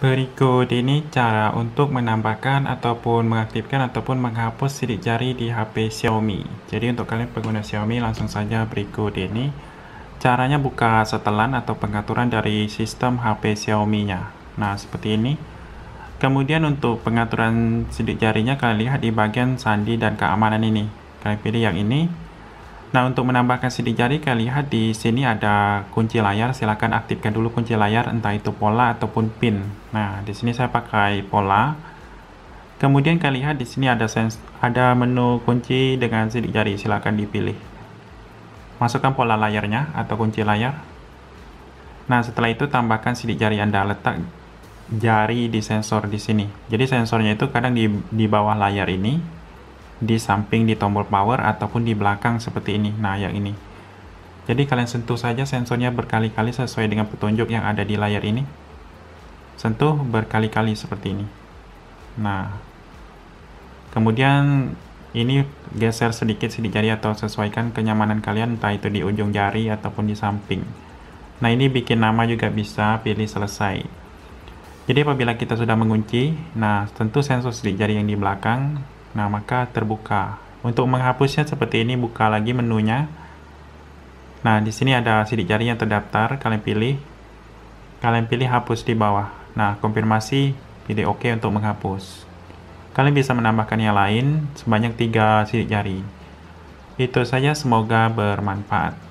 Berikut ini cara untuk menambahkan ataupun mengaktifkan ataupun menghapus sidik jari di HP Xiaomi. Jadi untuk kalian pengguna Xiaomi langsung saja berikut ini. Caranya buka setelan atau pengaturan dari sistem HP Xiaomi-nya. Nah, seperti ini. Kemudian untuk pengaturan sidik jarinya kalian lihat di bagian sandi dan keamanan ini. Kalian pilih yang ini. Nah, untuk menambahkan sidik jari, kalian lihat di sini ada kunci layar. Silahkan aktifkan dulu kunci layar, entah itu pola ataupun pin. Nah, di sini saya pakai pola. Kemudian kalian lihat di sini ada sens ada menu kunci dengan sidik jari. Silahkan dipilih. Masukkan pola layarnya atau kunci layar. Nah, setelah itu tambahkan sidik jari Anda. Letak jari di sensor di sini. Jadi sensornya itu kadang di, di bawah layar ini di samping di tombol power ataupun di belakang seperti ini. Nah, yang ini. Jadi kalian sentuh saja sensornya berkali-kali sesuai dengan petunjuk yang ada di layar ini. Sentuh berkali-kali seperti ini. Nah, kemudian ini geser sedikit sidik jari atau sesuaikan kenyamanan kalian entah itu di ujung jari ataupun di samping. Nah, ini bikin nama juga bisa pilih selesai. Jadi apabila kita sudah mengunci, nah tentu sensor sidik jari yang di belakang Nah, maka terbuka. Untuk menghapusnya seperti ini, buka lagi menunya. Nah, di sini ada sidik jari yang terdaftar, kalian pilih. Kalian pilih hapus di bawah. Nah, konfirmasi, pilih OK untuk menghapus. Kalian bisa menambahkan yang lain sebanyak tiga sidik jari. Itu saja, semoga bermanfaat.